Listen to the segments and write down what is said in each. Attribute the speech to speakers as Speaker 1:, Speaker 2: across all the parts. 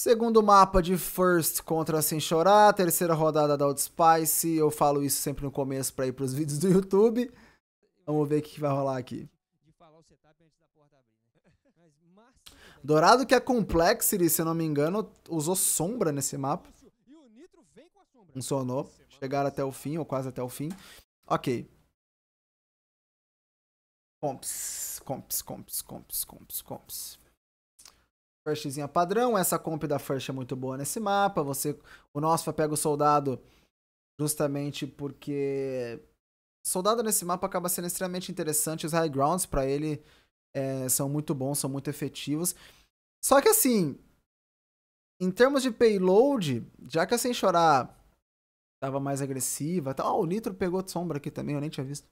Speaker 1: Segundo mapa de First contra Sem Chorar, terceira rodada da Outspice. Eu falo isso sempre no começo para ir para os vídeos do YouTube. Vamos ver o que vai rolar aqui. Né? Dourado que é Complexity, se eu não me engano, usou sombra nesse mapa. Funcionou. Chegaram até o fim, ou quase até o fim. Ok. Comps, comps, comps, comps, comps, comps. Firstzinha padrão. Essa comp da First é muito boa nesse mapa. Você, O Nosfa pega o soldado justamente porque... Soldado nesse mapa acaba sendo extremamente interessante. Os high grounds para ele é, são muito bons, são muito efetivos. Só que assim, em termos de payload, já que a Sem Chorar tava mais agressiva, tá... oh, o Nitro pegou sombra aqui também, eu nem tinha visto.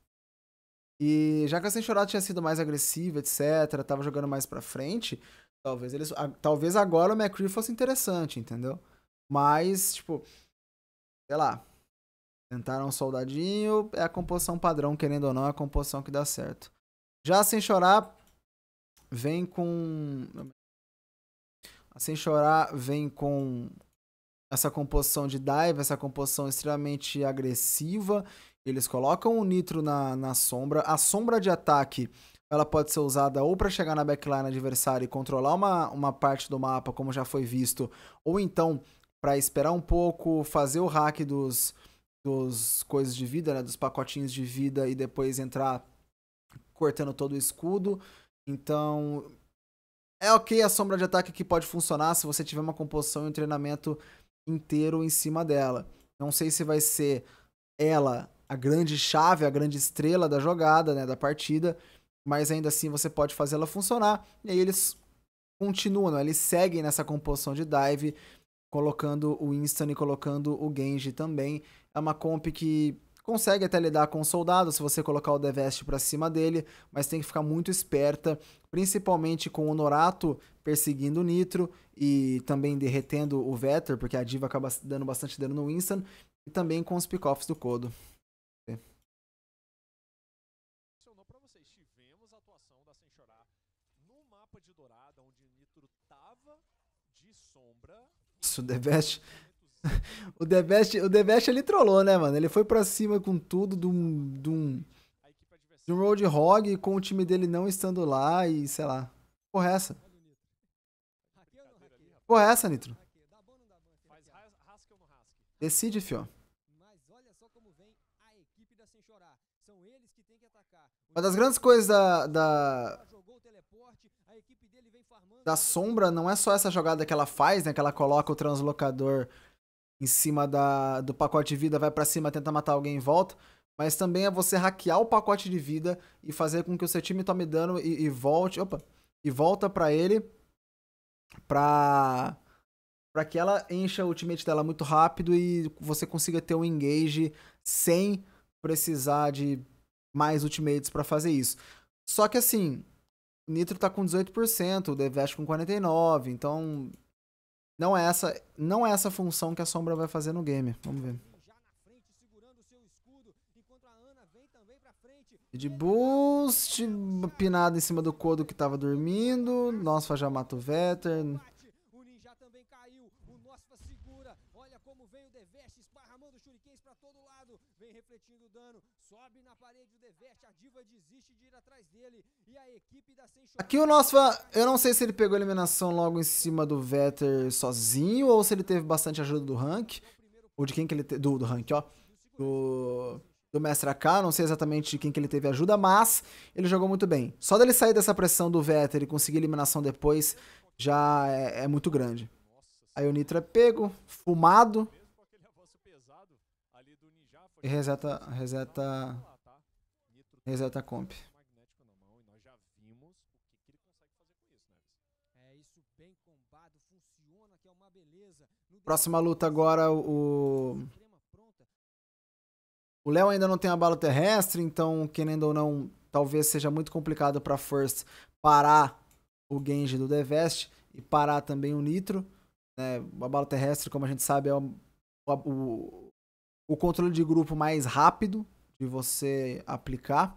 Speaker 1: E já que a Sem Chorar tinha sido mais agressiva, etc, tava jogando mais pra frente, Talvez eles. A, talvez agora o McCree fosse interessante, entendeu? Mas, tipo. Sei lá. Tentaram um soldadinho, é a composição padrão, querendo ou não, é a composição que dá certo. Já sem chorar, vem com. Sem chorar, vem com essa composição de dive, essa composição extremamente agressiva. Eles colocam o nitro na, na sombra. A sombra de ataque ela pode ser usada ou para chegar na backline adversária e controlar uma, uma parte do mapa, como já foi visto, ou então para esperar um pouco, fazer o hack dos, dos coisas de vida, né, dos pacotinhos de vida e depois entrar cortando todo o escudo. Então, é ok a sombra de ataque que pode funcionar se você tiver uma composição e um treinamento inteiro em cima dela. Não sei se vai ser ela a grande chave, a grande estrela da jogada, né, da partida, mas ainda assim você pode fazê-la funcionar. E aí eles continuam, né? eles seguem nessa composição de dive, colocando o Instant e colocando o Genji também. É uma comp que consegue até lidar com o soldado se você colocar o Devest para cima dele, mas tem que ficar muito esperta, principalmente com o Norato perseguindo o Nitro e também derretendo o Vetter, porque a Diva acaba dando bastante dano no Instant e também com os pickoffs do Kodo. o The Best. o The Best, o The Best ele trollou, né, mano? Ele foi pra cima com tudo de um. De um, de um Roadhog com o time dele não estando lá e sei lá. Porra, é essa? Porra, é essa, Nitro? Decide, fio. Uma das grandes coisas da, da, da sombra não é só essa jogada que ela faz, né? Que ela coloca o translocador em cima da, do pacote de vida, vai para cima, tenta matar alguém e volta. Mas também é você hackear o pacote de vida e fazer com que o seu time tome dano e, e volte. Opa! E volta para ele pra, pra que ela encha o ultimate dela muito rápido e você consiga ter um engage sem precisar de mais ultimates para fazer isso. Só que assim, Nitro tá com 18%, o Devest com 49%, então não é essa, não é essa função que a sombra vai fazer no game. Vamos ver. De boost, pinada em cima do codo que tava dormindo. Nossa, já mata o Veteran. O ninja
Speaker 2: também caiu. O Nosfa segura. Olha como vem o Devest esparramando shurikens pra todo lado. Vem refletindo o dano. Sobe na parede
Speaker 1: a Diva desiste de ir atrás dele e a equipe da Sem Aqui o nosso, eu não sei se ele pegou a eliminação logo em cima do Vetter sozinho ou se ele teve bastante ajuda do Rank, ou de quem que ele teve do do Rank, ó, do do Mestre AK, não sei exatamente de quem que ele teve ajuda, mas ele jogou muito bem. Só dele sair dessa pressão do Vetter e conseguir eliminação depois já é, é muito grande. Aí o Nitro é pego, fumado, e reseta, reseta, reseta comp. Próxima luta agora, o... O Léo ainda não tem a bala terrestre, então, querendo ou não, talvez seja muito complicado para First parar o Genji do Devest e parar também o Nitro. Né? A bala terrestre, como a gente sabe, é o, o, o controle de grupo mais rápido de você aplicar.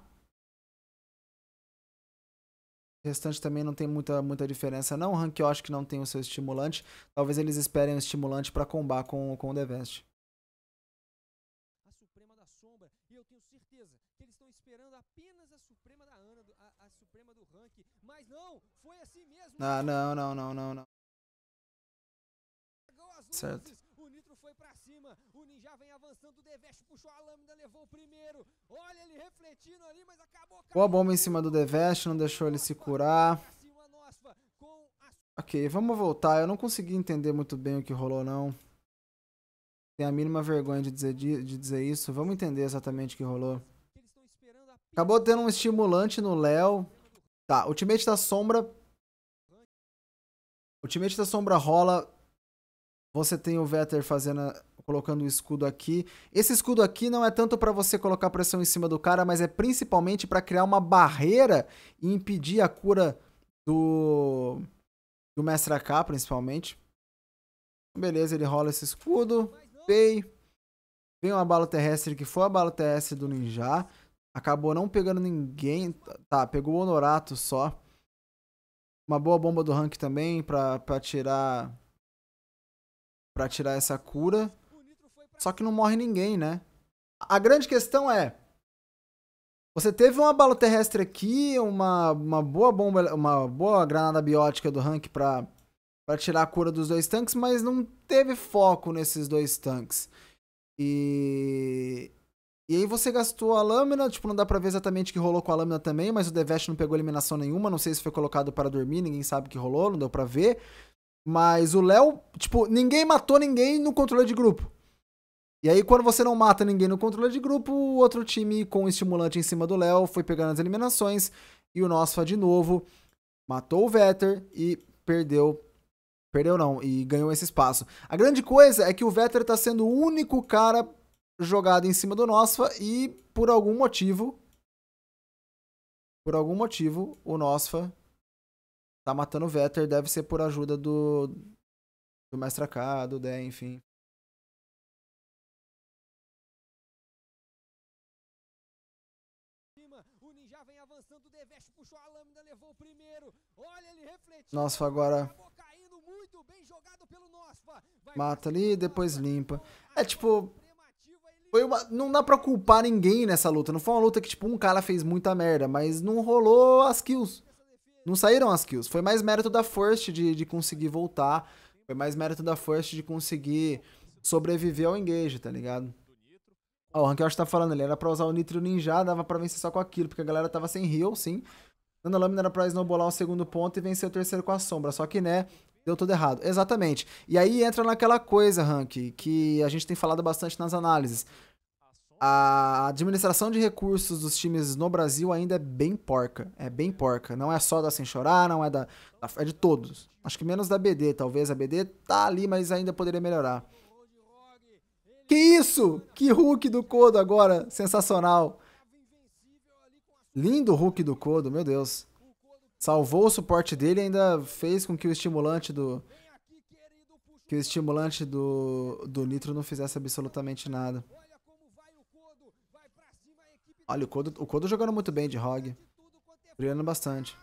Speaker 1: O restante também não tem muita, muita diferença, não. O rank eu acho que não tem o seu estimulante. Talvez eles esperem o estimulante para combar com, com o The Vest. não, assim Ah, não, não, não, não, não.
Speaker 2: Certo cima. O Ninja vem avançando, o Deveste puxou
Speaker 1: a lâmina, levou o primeiro. Olha ele refletindo ali, mas acabou. Boa bomba em cima do Deveste, não deixou ele se curar. Ok, vamos voltar. Eu não consegui entender muito bem o que rolou, não. Tenho a mínima vergonha de dizer, de dizer isso. Vamos entender exatamente o que rolou. Acabou tendo um estimulante no Léo. Tá, ultimate da sombra. Ultimate da sombra rola. Você tem o Vetter fazendo colocando o escudo aqui. Esse escudo aqui não é tanto para você colocar pressão em cima do cara, mas é principalmente para criar uma barreira e impedir a cura do, do Mestre AK, principalmente. Beleza, ele rola esse escudo. Pei. Vem uma bala terrestre que foi a bala terrestre do Ninja. Acabou não pegando ninguém. Tá, pegou o Honorato só. Uma boa bomba do rank também pra, pra tirar. Pra tirar essa cura. Só que não morre ninguém, né? A grande questão é. Você teve uma bala terrestre aqui, uma, uma boa bomba, uma boa granada biótica do Hank pra, pra tirar a cura dos dois tanques, mas não teve foco nesses dois tanques. E. E aí você gastou a lâmina, tipo, não dá pra ver exatamente o que rolou com a lâmina também, mas o Devest não pegou eliminação nenhuma, não sei se foi colocado para dormir, ninguém sabe o que rolou, não deu pra ver. Mas o Léo, tipo, ninguém matou ninguém no controle de grupo. E aí, quando você não mata ninguém no controle de grupo, o outro time com o estimulante em cima do Léo foi pegando as eliminações. E o Nosfa de novo matou o Vetter e perdeu. Perdeu não, e ganhou esse espaço. A grande coisa é que o Vetter tá sendo o único cara jogado em cima do Nosfa e por algum motivo. Por algum motivo, o Nosfa tá matando o Vetter. Deve ser por ajuda do.
Speaker 2: Do Mestre K, do Den, enfim.
Speaker 1: Nossa, puxou a lâmina, levou o primeiro. Olha ele refletindo. Nosfa agora mata ali, depois limpa. É tipo foi uma, não dá pra culpar ninguém nessa luta. Não foi uma luta que, tipo, um cara fez muita merda, mas não rolou as kills. Não saíram as kills. Foi mais mérito da First de, de conseguir voltar. Foi mais mérito da First de conseguir sobreviver ao engage, tá ligado? Ó, o que tá falando, ali. era pra usar o Nitro Ninja, dava pra vencer só com aquilo, porque a galera tava sem heal, sim. a Lâmina era pra snowbolar o segundo ponto e vencer o terceiro com a sombra. Só que, né, deu tudo errado. Exatamente. E aí entra naquela coisa, Rank, que a gente tem falado bastante nas análises. A administração de recursos dos times no Brasil ainda é bem porca. É bem porca. Não é só da Sem Chorar, não é da. É de todos. Acho que menos da BD, talvez. A BD tá ali, mas ainda poderia melhorar. Que isso? Que Hulk do Codo agora, sensacional. Lindo Hulk do Codo, meu Deus. Salvou o suporte dele e ainda fez com que o estimulante do que o estimulante do, do Nitro não fizesse absolutamente nada. Olha, o Kodo, o Kodo jogando muito bem de Rogue. Brilhando bastante.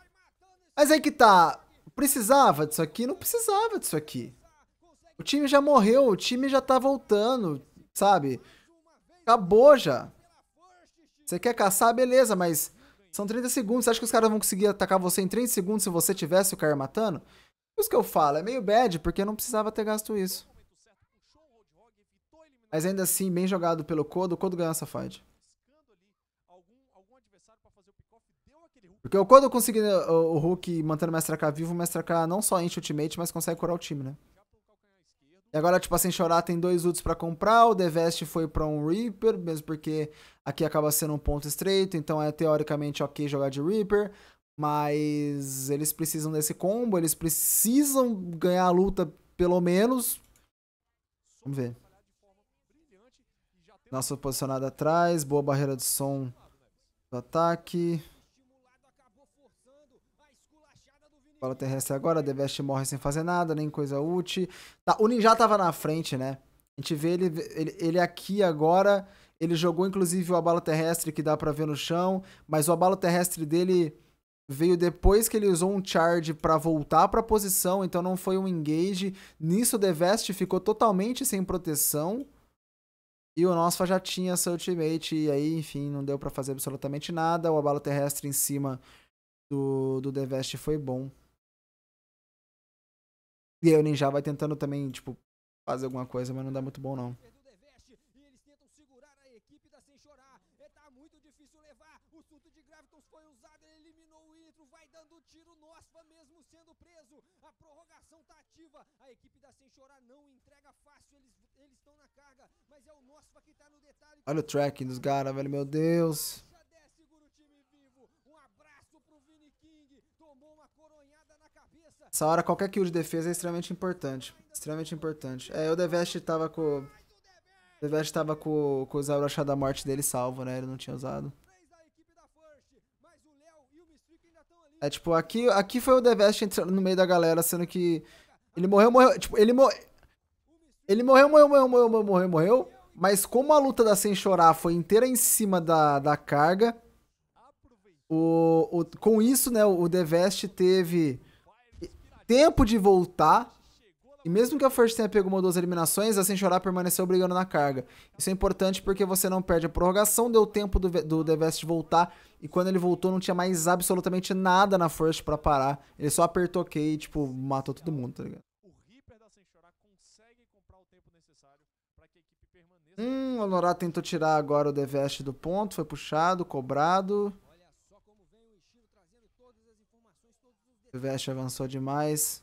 Speaker 1: Mas aí que tá. Precisava disso aqui? Não precisava disso aqui. O time já morreu, o time já tá voltando. Sabe? Acabou já. Você quer caçar? Beleza, mas são 30 segundos. Você acha que os caras vão conseguir atacar você em 30 segundos se você tivesse o cara matando? Por isso que eu falo, é meio bad, porque não precisava ter gasto isso. Mas ainda assim, bem jogado pelo Kodo, o Kodo ganhou essa fight. Porque o Kodo conseguindo o Hulk mantendo o Mestre K vivo, o Mestre K não só enche o ultimate, mas consegue curar o time, né? E agora, tipo, a assim, Sem Chorar tem dois ults para comprar, o The Vest foi para um Reaper, mesmo porque aqui acaba sendo um ponto estreito, então é teoricamente ok jogar de Reaper, mas eles precisam desse combo, eles precisam ganhar a luta pelo menos. Vamos ver. Nossa posicionada atrás, boa barreira de som do ataque. Bola terrestre agora, Deveste morre sem fazer nada, nem coisa útil. Tá, o Ninja tava na frente, né? A gente vê ele, ele, ele aqui agora. Ele jogou inclusive o abalo terrestre que dá para ver no chão, mas o abalo terrestre dele veio depois que ele usou um charge para voltar para posição, então não foi um engage. Nisso o Devest ficou totalmente sem proteção. E o Nosfa já tinha seu ultimate e aí, enfim, não deu para fazer absolutamente nada. O abalo terrestre em cima do do Devest foi bom. E aí o Ninja vai tentando também, tipo, fazer alguma coisa, mas não dá muito bom, não. Olha o tracking dos caras, velho, meu Deus. Essa hora qualquer kill de defesa é extremamente importante. Extremamente importante. É, o Devest tava com... O Devest tava com, com o Zé Brochá da morte dele salvo, né? Ele não tinha usado. É, tipo, aqui, aqui foi o Devest entrando no meio da galera, sendo que... Ele morreu, morreu... Tipo, ele morreu... Ele morreu, morreu, morreu, morreu, morreu, morreu, morreu. Mas como a luta da Sem Chorar foi inteira em cima da, da carga... O, o, com isso, né, o Devest teve tempo de voltar. E mesmo que a First tenha pego uma ou duas eliminações, a assim, Sem permaneceu brigando na carga. Isso é importante porque você não perde a prorrogação, deu tempo do, do The Vest voltar. E quando ele voltou, não tinha mais absolutamente nada na First para parar. Ele só apertou K, e, tipo, matou todo mundo, tá ligado? Hum, o Honorá tentou tirar agora o The Vest do ponto, foi puxado, cobrado. O Vest avançou demais.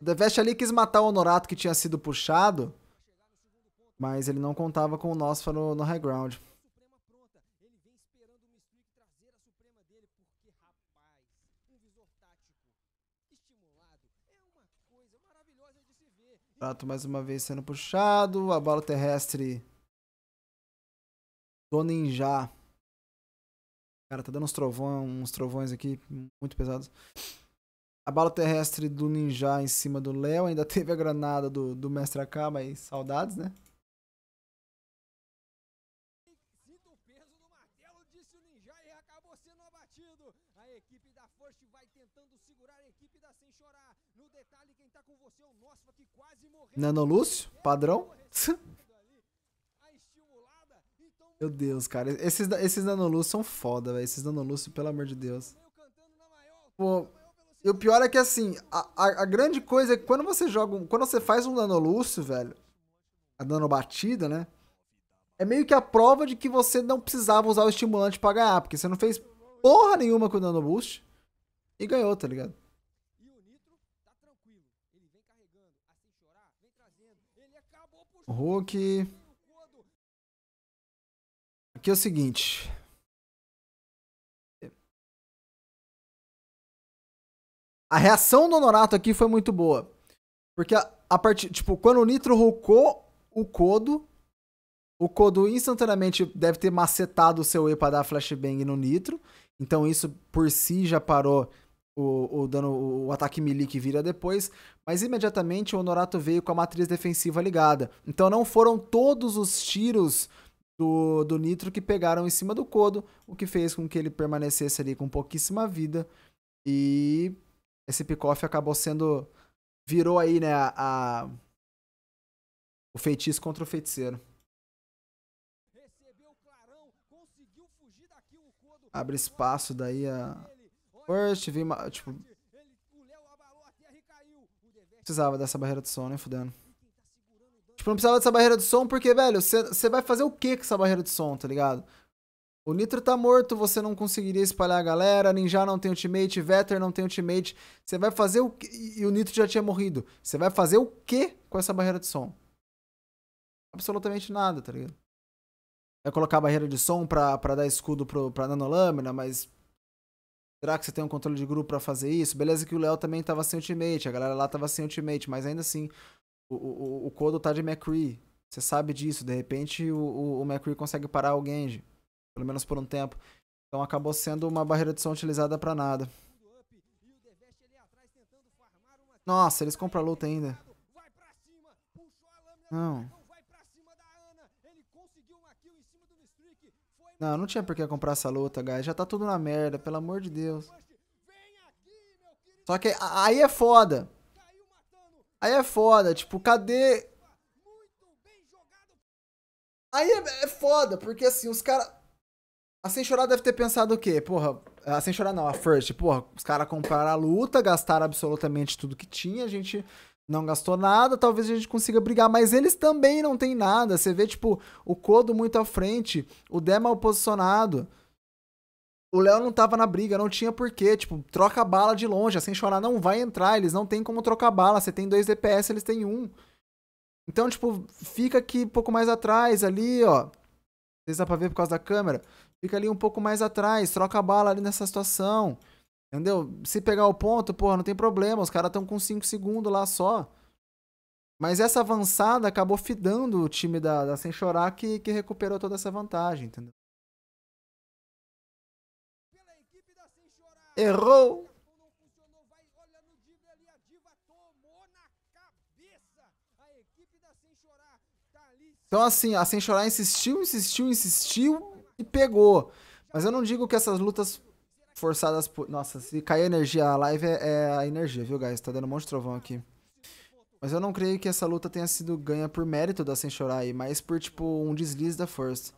Speaker 1: O Devest ali quis matar o Honorato que tinha sido puxado. Mas ele não contava com o Nosfa no high ground. Prato mais uma vez sendo puxado. A bola terrestre do Ninja Cara, tá dando uns, trovão, uns trovões aqui muito pesados. A bala terrestre do Ninja em cima do Léo. Ainda teve a granada do, Mestre AK, mas saudades, né? nano lúcio Padrão? Meu Deus, cara. Esses, esses Nanoluz são foda, velho. Esses Nanoluz, pelo amor de Deus. Pô, e o pior é que, assim, a, a, a grande coisa é que quando você joga... Quando você faz um Nanolúcio, velho, a batida, né? É meio que a prova de que você não precisava usar o estimulante pra ganhar, porque você não fez porra nenhuma com o nano nanoboost e ganhou, tá ligado? Hulk
Speaker 2: aqui é o seguinte. A reação do Honorato aqui foi muito boa.
Speaker 1: Porque a, a partir. Tipo, quando o Nitro rocou o Codo, o Codo instantaneamente deve ter macetado o seu E para dar flashbang no Nitro. Então isso por si já parou o, o dano, o ataque melee que vira depois. Mas imediatamente o Honorato veio com a matriz defensiva ligada. Então não foram todos os tiros do, do Nitro que pegaram em cima do Codo, o que fez com que ele permanecesse ali com pouquíssima vida. E esse Pickoff acabou sendo. Virou aí, né, a, a o feitiço contra o feiticeiro. Abre espaço daí ah, tipo a. First, vi Tipo. Precisava dessa barreira de som, né, fudendo. Tipo, não precisava dessa barreira de som, porque, velho, você vai fazer o que com essa barreira de som, tá ligado? O Nitro tá morto, você não conseguiria espalhar a galera, Ninja não tem ultimate, Vetter não tem ultimate. Você vai fazer o que? E o Nitro já tinha morrido. Você vai fazer o que com essa barreira de som? Absolutamente nada, tá ligado? Vai colocar a barreira de som pra, pra dar escudo pro, pra nanolâmina, mas Será que você tem um controle de grupo para fazer isso? Beleza que o Léo também tava sem ultimate, a galera lá tava sem ultimate, mas ainda assim, o, o, o Kodo tá de McCree. Você sabe disso. De repente o, o, McCree consegue parar o Genji. Pelo menos por um tempo. Então acabou sendo uma barreira de som utilizada para nada. Nossa, eles compram a luta ainda. Não. Não, não tinha por que comprar essa luta, guys. Já tá tudo na merda, pelo amor de Deus. Só que aí é foda. Aí é foda, tipo, cadê. Aí é, é foda, porque assim, os caras. A Sem Chorar deve ter pensado o quê? Porra, a Sem Chorar não, a First. Porra, os caras compraram a luta, gastaram absolutamente tudo que tinha, a gente não gastou nada, talvez a gente consiga brigar, mas eles também não tem nada. Você vê, tipo, o Codo muito à frente, o Dé mal posicionado o Léo não tava na briga, não tinha porquê. Tipo, troca bala de longe, sem assim, chorar, não vai entrar, eles não tem como trocar bala. Você tem dois DPS, eles têm um. Então, tipo, fica aqui um pouco mais atrás ali, ó. Não sei se dá pra ver por causa da câmera. Fica ali um pouco mais atrás, troca bala ali nessa situação. Entendeu? Se pegar o ponto, porra, não tem problema. Os caras estão com 5 segundos lá só. Mas essa avançada acabou fidando o time da, da Sem Chorar que, que recuperou toda essa vantagem, entendeu? errou. Então, assim, a Sem Chorar insistiu, insistiu, insistiu e pegou. Mas eu não digo que essas lutas forçadas por... Nossa, se cair energia, a live é, é, a energia, viu, guys? Tá dando um monte de trovão aqui. Mas eu não creio que essa luta tenha sido ganha por mérito da Sem Chorar aí, mas por, tipo, um deslize da força.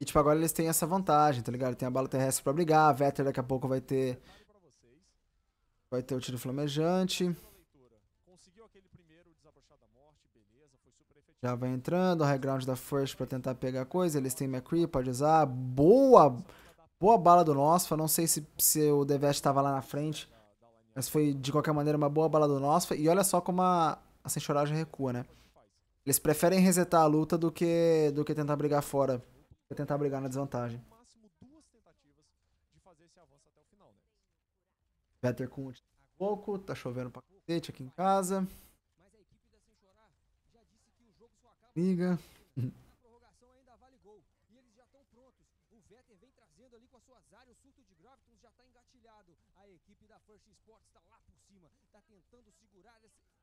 Speaker 1: E, tipo, agora eles têm essa vantagem, tá ligado? Tem a bala terrestre pra brigar, a Vetter daqui a pouco vai ter... Vai ter o tiro flamejante. Já vai entrando, o high ground da First pra tentar pegar coisa. Eles têm McCree, pode usar. Boa! Boa bala do Nosfa. Não sei se, se o Devest tava lá na frente. Mas foi, de qualquer maneira, uma boa bala do Nosfa. E olha só como a, a recua, né? Eles preferem resetar a luta do que, do que tentar brigar fora. Vou tentar brigar na desvantagem. Vetter né? com um tá pouco, tá chovendo pra cacete aqui em casa. Liga.
Speaker 2: Tá tá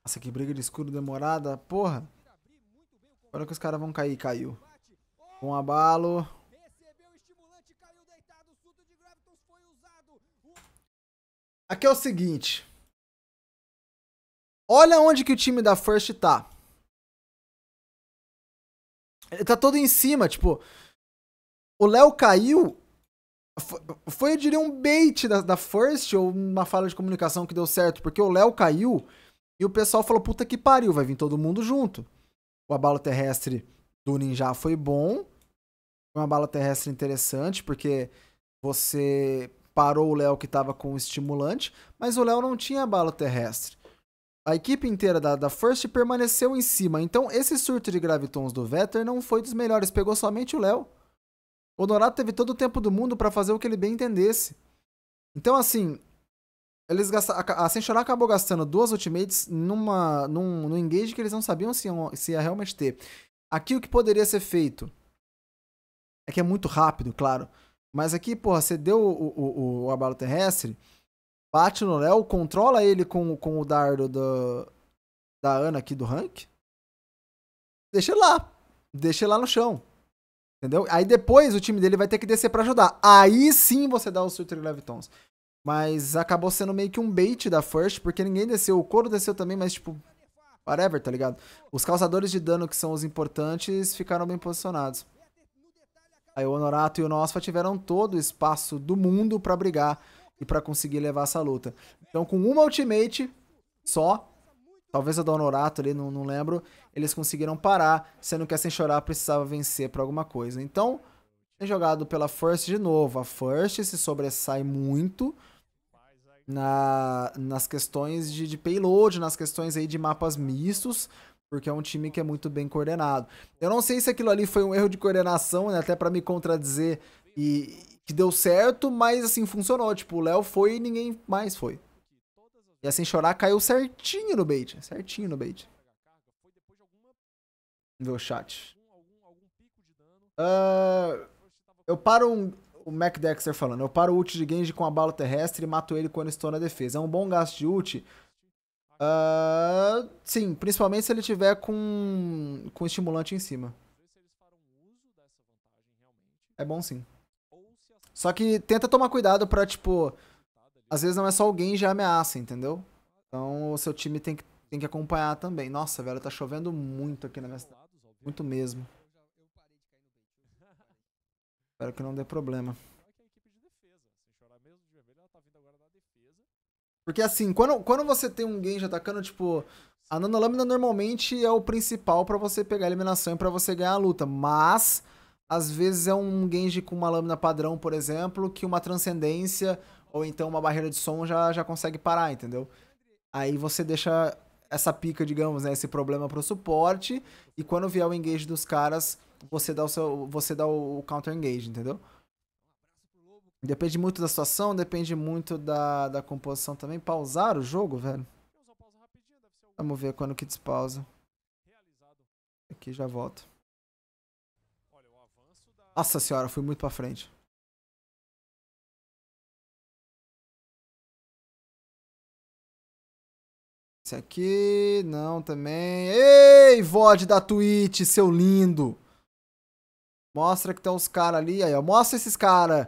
Speaker 1: Nossa, que briga de escuro demorada, porra. Olha que os caras vão cair, caiu. Um abalo. Aqui é o seguinte. Olha onde que o time da First tá. Ele tá todo em cima, tipo. O Léo caiu. Foi, foi, eu diria, um bait da, da First ou uma falha de comunicação que deu certo, porque o Léo caiu e o pessoal falou: puta que pariu, vai vir todo mundo junto. O abalo terrestre do Ninja foi bom uma bala terrestre interessante, porque você parou o Léo que estava com o estimulante, mas o Léo não tinha bala terrestre. A equipe inteira da, da First permaneceu em cima, então esse surto de gravitons do Vetter não foi dos melhores, pegou somente o Léo. O Norato teve todo o tempo do mundo para fazer o que ele bem entendesse. Então, assim, eles gastaram, a Senchorá acabou gastando duas ultimates numa, num, num engage que eles não sabiam se, se ia realmente ter. Aqui o que poderia ser feito é que é muito rápido, claro. Mas aqui, porra, você deu o, o, o, abalo terrestre, bate no Léo, controla ele com, com o dardo do, da Ana aqui do rank. Deixa ele lá. Deixa ele lá no chão. Entendeu? Aí depois o time dele vai ter que descer para ajudar. Aí sim você dá o Surtur Gravitons. Mas acabou sendo meio que um bait da First, porque ninguém desceu. O couro desceu também, mas tipo, whatever, tá ligado? Os causadores de dano que são os importantes ficaram bem posicionados. O Honorato e o Nosfa tiveram todo o espaço do mundo para brigar e para conseguir levar essa luta. Então, com uma ultimate só, talvez a do Honorato ali, não, não lembro, eles conseguiram parar, sendo que a Sem Chorar precisava vencer por alguma coisa. Então, jogado pela First de novo. A First se sobressai muito na, nas questões de, de payload, nas questões aí de mapas mistos, porque é um time que é muito bem coordenado. Eu não sei se aquilo ali foi um erro de coordenação, né, até para me contradizer e que deu certo, mas assim funcionou, tipo, o Léo foi e ninguém mais foi. E assim chorar caiu certinho no bait, certinho no bait. Meu chat. Uh, eu paro um, o Mac Dexter falando, eu paro o ult de Genji com a bala terrestre e mato ele quando estou na defesa. É um bom gasto de ult, Uh, sim, principalmente se ele tiver com, com estimulante em cima. É bom sim. Só que tenta tomar cuidado pra, tipo, às vezes não é só alguém já ameaça, entendeu? Então o seu time tem que, tem que acompanhar também. Nossa, velho, tá chovendo muito aqui na minha cidade.
Speaker 2: Muito mesmo.
Speaker 1: Espero que não dê problema. Porque assim, quando, quando você tem um Genji atacando, tipo, a nanolâmina normalmente é o principal para você pegar a eliminação e pra você ganhar a luta. Mas, às vezes é um Genji com uma lâmina padrão, por exemplo, que uma transcendência ou então uma barreira de som já, já consegue parar, entendeu? Aí você deixa essa pica, digamos, né, esse problema pro suporte, e quando vier o engage dos caras, você dá o seu, você dá o counter engage, entendeu? Depende muito da situação, depende muito da, da composição também. Pausar o jogo, velho? Vamos ver quando que despausa.
Speaker 2: Aqui já volto. Nossa senhora, fui muito pra frente. Esse aqui, não também. Ei,
Speaker 1: VOD da Twitch, seu lindo! Mostra que tem uns caras ali. Aí, ó, mostra esses caras.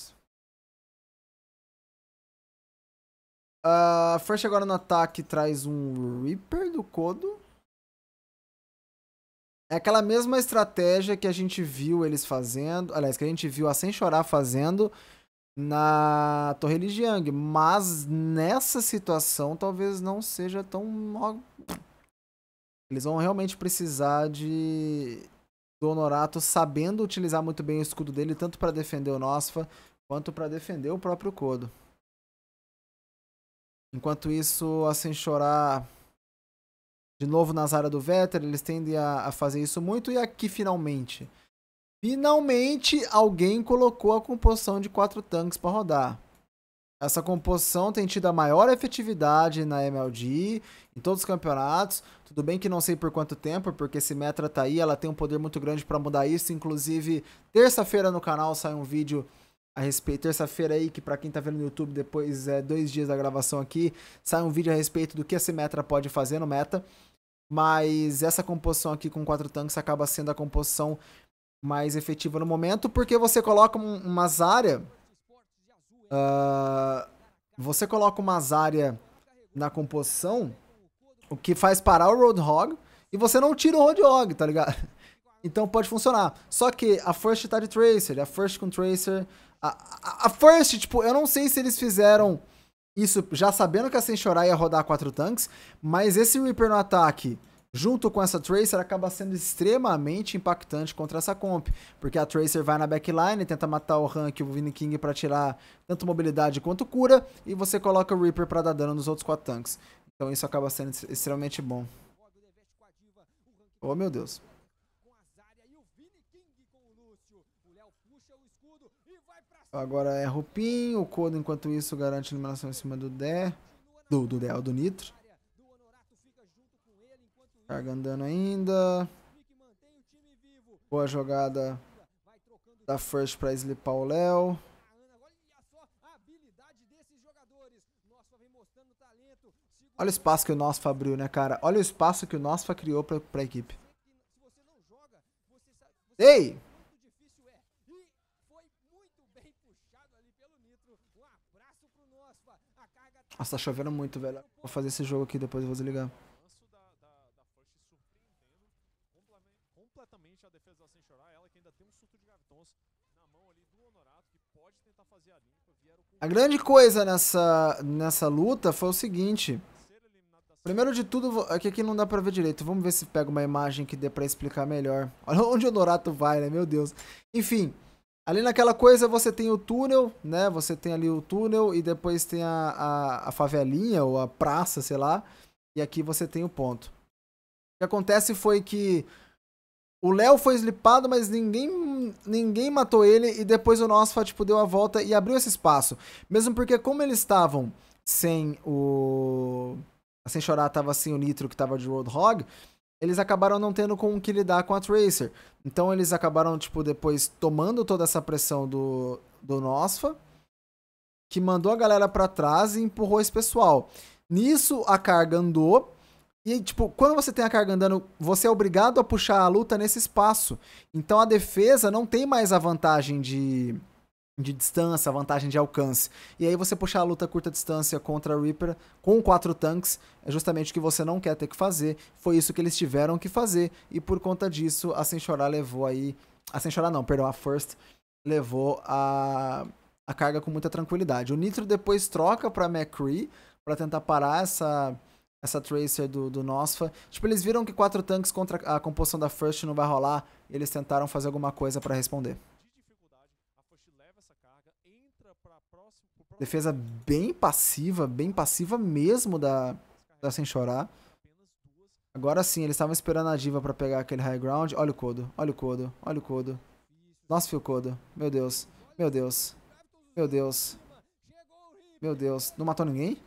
Speaker 1: Uh, ah, First agora no ataque traz um Reaper do Kodo. É aquela mesma estratégia que a gente viu eles fazendo, aliás, que a gente viu a Sem Chorar fazendo na Torre Lijiang, mas nessa situação talvez não seja tão... Eles vão realmente precisar de do Honorato sabendo utilizar muito bem o escudo dele, tanto para defender o Nosfa, quanto para defender o próprio Kodo. Enquanto isso, a Sem Chorar, de novo nas áreas do Vetter, eles tendem a, a fazer isso muito. E aqui, finalmente, finalmente alguém colocou a composição de quatro tanques para rodar. Essa composição tem tido a maior efetividade na MLG, em todos os campeonatos. Tudo bem que não sei por quanto tempo, porque esse Metra tá aí, ela tem um poder muito grande para mudar isso. Inclusive, terça-feira no canal sai um vídeo a respeito. Terça-feira aí, que para quem tá vendo no YouTube, depois é dois dias da gravação aqui, sai um vídeo a respeito do que a Metra pode fazer no Meta. Mas essa composição aqui com quatro tanques acaba sendo a composição mais efetiva no momento, porque você coloca um, umas áreas. Uh, ah, você coloca umas áreas na composição, o que faz parar o Roadhog, e você não tira o Roadhog, tá ligado? Então pode funcionar. Só que a First tá de Tracer, a First com Tracer, a, a, a, First, tipo, eu não sei se eles fizeram isso já sabendo que a Chorar ia rodar quatro tanques, mas esse Reaper no ataque, junto com essa Tracer, acaba sendo extremamente impactante contra essa comp, porque a Tracer vai na backline, tenta matar o Rank e o King para tirar tanto mobilidade quanto cura, e você coloca o Reaper para dar dano nos outros quatro tanques. Então isso acaba sendo extremamente bom. Oh, meu Deus. Agora é Rupin o Codo enquanto isso garante eliminação em cima do Dé. Do, do Del, do Nitro. Cargando dano ainda. Boa jogada da First pra slipar o Léo. Olha o espaço que o Nosfa abriu, né, cara? Olha o espaço que o Nosfa criou pra, pra equipe. Ei! Nossa, tá chovendo muito, velho. Vou fazer esse jogo aqui, depois eu vou desligar. a defesa sem chorar, ela que ainda tem um surto de gavetons na mão ali do Honorato, que pode tentar fazer a limpa. Vieram A grande coisa nessa, nessa luta foi o seguinte. Primeiro de tudo, é que aqui não dá pra ver direito. Vamos ver se pega uma imagem que dê pra explicar melhor. Olha onde o Honorato vai, né? Meu Deus. Enfim, Ali naquela coisa você tem o túnel, né? Você tem ali o túnel e depois tem a, a, a favelinha ou a praça, sei lá. E aqui você tem o ponto. O que acontece foi que o Léo foi slipado, mas ninguém, ninguém matou ele. E depois o Nosfat tipo, deu a volta e abriu esse espaço. Mesmo porque, como eles estavam sem o. Sem chorar, tava sem o Nitro que tava de Roadhog eles acabaram não tendo com que lidar com a Tracer. Então eles acabaram, tipo, depois tomando toda essa pressão do, do Nosfa, que mandou a galera para trás e empurrou esse pessoal. Nisso a carga andou. E, tipo, quando você tem a carga andando, você é obrigado a puxar a luta nesse espaço. Então a defesa não tem mais a vantagem de de distância, vantagem de alcance. E aí você puxar a luta curta distância contra a Reaper com quatro tanques é justamente o que você não quer ter que fazer. Foi isso que eles tiveram que fazer e por conta disso a Sem Chorar levou aí... A Sem Chorar não, perdão, a First levou a, a carga com muita tranquilidade. O Nitro depois troca para McCree para tentar parar essa essa Tracer do, do Nosfa. Tipo, eles viram que quatro tanques contra a composição da First não vai rolar, eles tentaram fazer alguma coisa para responder. Defesa bem passiva, bem passiva mesmo da, da Sem Chorar. Agora sim, eles estavam esperando a diva para pegar aquele high ground. Olha o Kodo, olha o Kodo, olha o Kodo. Nossa, fio Kodo. Meu Deus, meu Deus, meu Deus. Meu Deus, não matou ninguém?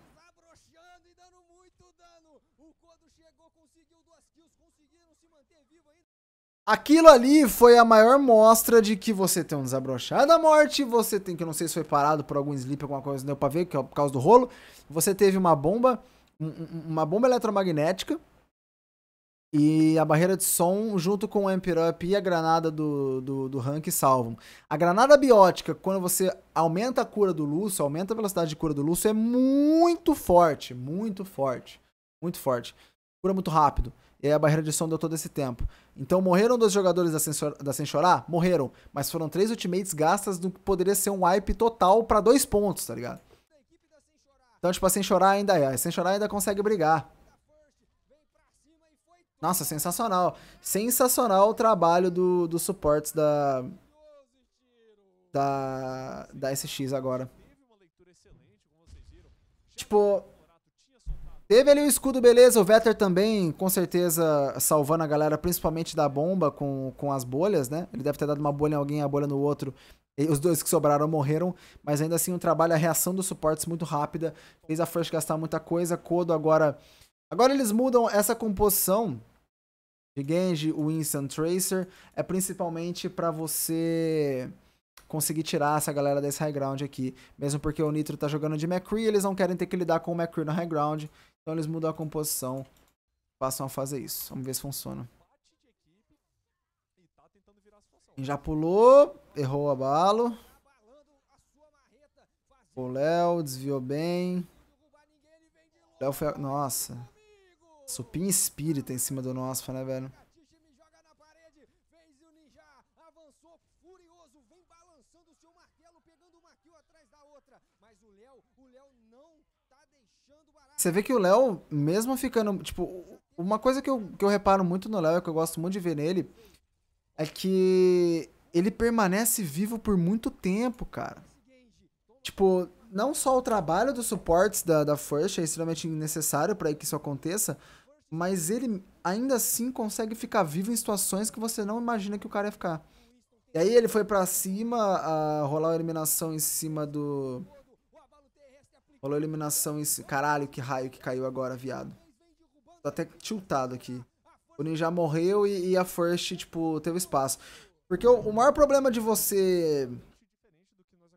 Speaker 1: Aquilo ali foi a maior mostra de que você tem um desabrochado à morte, você tem, que eu não sei se foi parado por algum slip, alguma coisa, não deu pra ver, que é por causa do rolo. Você teve uma bomba, uma bomba eletromagnética e a barreira de som, junto com o amp Up e a granada do, do, do Rank salvam. A granada biótica, quando você aumenta a cura do Lúcio, aumenta a velocidade de cura do Lúcio, é muito forte, muito forte, muito forte. Cura muito rápido. E é a barreira de som deu todo esse tempo. Então morreram dois jogadores da, senhorar, da Morreram. Mas foram três ultimates gastas do que poderia ser um wipe total para dois pontos, tá ligado? Então, tipo, a senhorar ainda é. A Senchorá ainda consegue brigar. Nossa, sensacional. Sensacional o trabalho dos do suportes da, da. da SX agora. Tipo, Teve ali o escudo, beleza. O Vetter também, com certeza, salvando a galera, principalmente da bomba com, com as bolhas, né? Ele deve ter dado uma bolha em alguém, a bolha no outro. E os dois que sobraram morreram, mas ainda assim o um trabalho, a reação dos suportes muito rápida. Fez a First gastar muita coisa. Kodo agora. Agora eles mudam essa composição de Genji, o Tracer. É principalmente para você conseguir tirar essa galera desse high ground aqui. Mesmo porque o Nitro tá jogando de McCree, eles não querem ter que lidar com o McCree no high ground. Então eles mudam a composição, passam a fazer isso. Vamos ver se funciona. já pulou, errou o abalo. O Léo desviou bem. Léo foi. A... Nossa. Supinha espírita em cima do nosso, né, velho? Você vê que o Léo, mesmo ficando. Tipo, uma coisa que eu, que eu reparo muito no Léo, é que eu gosto muito de ver nele, é que ele permanece vivo por muito tempo, cara. Tipo, não só o trabalho dos suportes da, da First é extremamente necessário para que isso aconteça, mas ele ainda assim consegue ficar vivo em situações que você não imagina que o cara ia ficar. E aí ele foi para cima a rolar a eliminação em cima do Rolou eliminação em... Caralho, que raio que caiu agora, viado. Tô até tiltado aqui. O ninja morreu e, e a First, tipo, teve espaço. Porque o, o maior problema de você...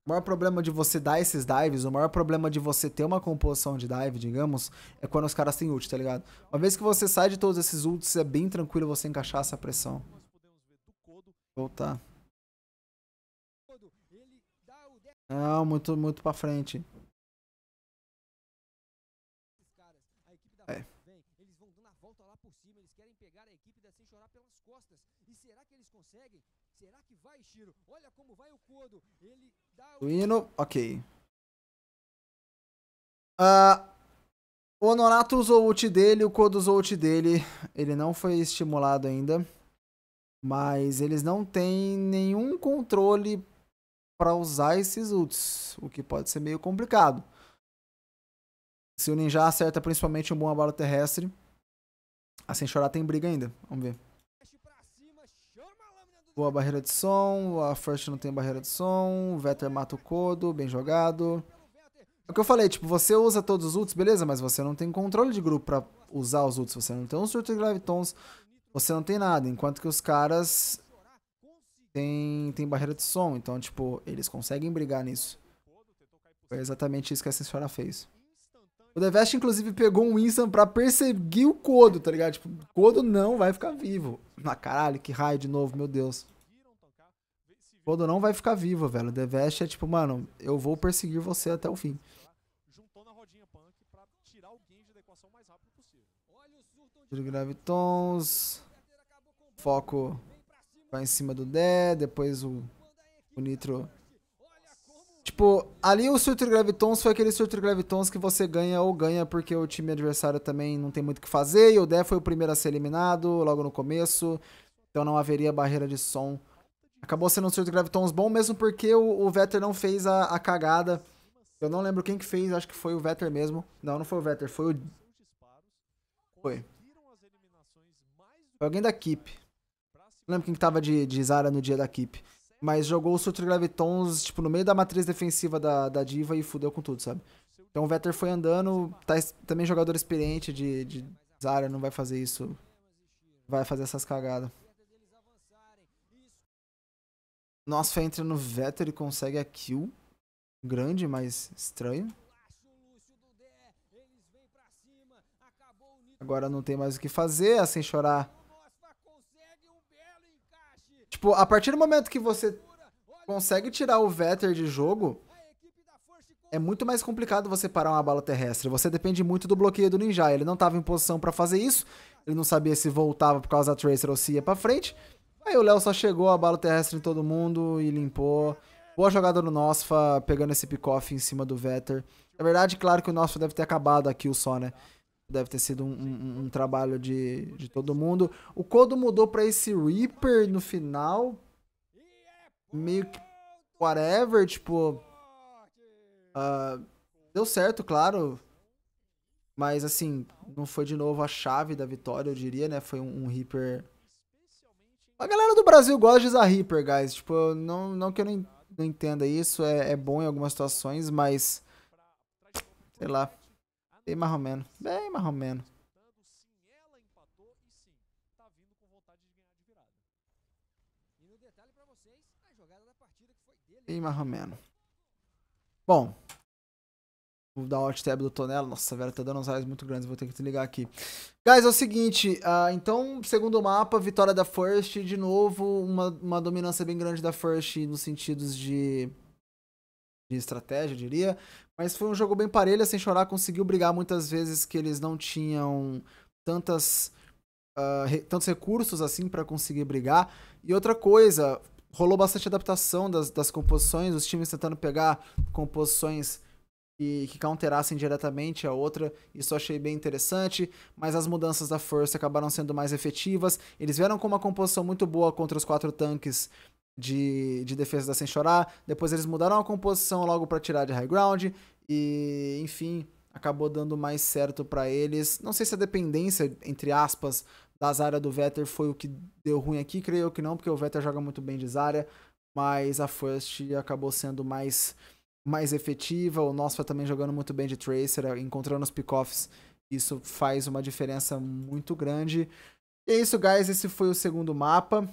Speaker 1: O maior problema de você dar esses dives, o maior problema de você ter uma composição de dive, digamos, é quando os caras têm ult, tá ligado? Uma vez que você sai de todos esses ults, é bem tranquilo você encaixar essa pressão. Voltar. Não, muito, muito pra frente. Hino, ok. Uh, o Honorato usou o ult dele, o Kodo usou o ult dele. Ele não foi estimulado ainda. Mas eles não têm nenhum controle para usar esses ults, o que pode ser meio complicado. Se o ninja acerta principalmente um bom abalo terrestre, assim chorar tem briga ainda. Vamos ver. Boa barreira de som, a First não tem barreira de som, o Vetter mata o Codo, bem jogado. É o que eu falei, tipo, você usa todos os ults, beleza, mas você não tem controle de grupo pra usar os ults, você não tem um surto de gravitons, você não tem nada, enquanto que os caras têm, têm barreira de som, então, tipo, eles conseguem brigar nisso. Foi exatamente isso que a Sensora fez. O The inclusive, pegou um Winston pra perseguir o Kodo, tá ligado? Tipo, Kodo não vai ficar vivo. Na ah, caralho, que raio de novo, meu Deus. Kodo não vai ficar vivo, velho. O The é tipo, mano, eu vou perseguir você até o fim. gravitons. Foco vai em cima do Dé, depois o, o Nitro Tipo, ali o surto Gravitons foi aquele surto Gravitons que você ganha ou ganha porque o time adversário também não tem muito o que fazer. E o Dé foi o primeiro a ser eliminado logo no começo. Então não haveria barreira de som. Acabou sendo um surto Gravitons bom, mesmo porque o, o Vetter não fez a, a cagada. Eu não lembro quem que fez, acho que foi o Vetter mesmo. Não, não foi o Vetter, foi o... Foi. Foi alguém da Keep. Não lembro quem que tava de, de Zara no dia da Keep mas jogou o Surtur Gravitons, tipo, no meio da matriz defensiva da, da Diva e fudeu com tudo, sabe? Então o Vetter foi andando, tá também jogador experiente de, de Zarya, não vai fazer isso. Vai fazer essas cagadas. Nossa, entra no Vetter e consegue a kill. Grande, mas estranho. Agora não tem mais o que fazer, assim chorar Tipo, a partir do momento que você consegue tirar o Vetter de jogo, é muito mais complicado você parar uma bala terrestre. Você depende muito do bloqueio do Ninja. Ele não estava em posição para fazer isso. Ele não sabia se voltava por causa da Tracer ou se ia para frente. Aí o Léo só chegou a bala terrestre em todo mundo e limpou. Boa jogada do Nosfa pegando esse pick-off em cima do Vetter. Na verdade, claro que o Nosfa deve ter acabado aqui o só, né? Deve ter sido um, um, um trabalho de, de todo mundo. O Codo mudou para esse Reaper no final. Meio que whatever, tipo. Uh, deu certo, claro. Mas assim, não foi de novo a chave da vitória, eu diria, né? Foi um, um Reaper. A galera do Brasil gosta de usar Reaper, guys. Tipo, não, não que eu não, não entenda isso, é, é bom em algumas situações, mas. Sei lá. Bem mais ou menos. Bem mais ou menos. Bem mais ou menos. Bom. Vou dar alt tab do Tonelo. Nossa, velho, tá dando uns raios muito grandes. Vou ter que te ligar aqui. Guys, é o seguinte. Uh, então, segundo mapa, vitória da First. De novo, uma, uma dominância bem grande da First nos sentidos de de estratégia, diria. Mas foi um jogo bem parelho, sem assim, chorar, conseguiu brigar muitas vezes que eles não tinham tantas uh, re, tantos recursos assim para conseguir brigar. E outra coisa, rolou bastante adaptação das, das composições, os times tentando pegar composições que, que counterassem diretamente a outra. Isso eu achei bem interessante, mas as mudanças da Force acabaram sendo mais efetivas. Eles vieram com uma composição muito boa contra os quatro tanques de, de Defesa da Sem Chorar. Depois eles mudaram a composição logo para tirar de High Ground. E, enfim, acabou dando mais certo para eles. Não sei se a dependência, entre aspas, da áreas do Vetter foi o que deu ruim aqui. Creio que não, porque o Vetter joga muito bem de Zarya. Mas a First acabou sendo mais, mais efetiva. O Nosfa também jogando muito bem de Tracer, é, encontrando os pickoffs. Isso faz uma diferença muito grande. E é isso, guys. Esse foi o segundo mapa.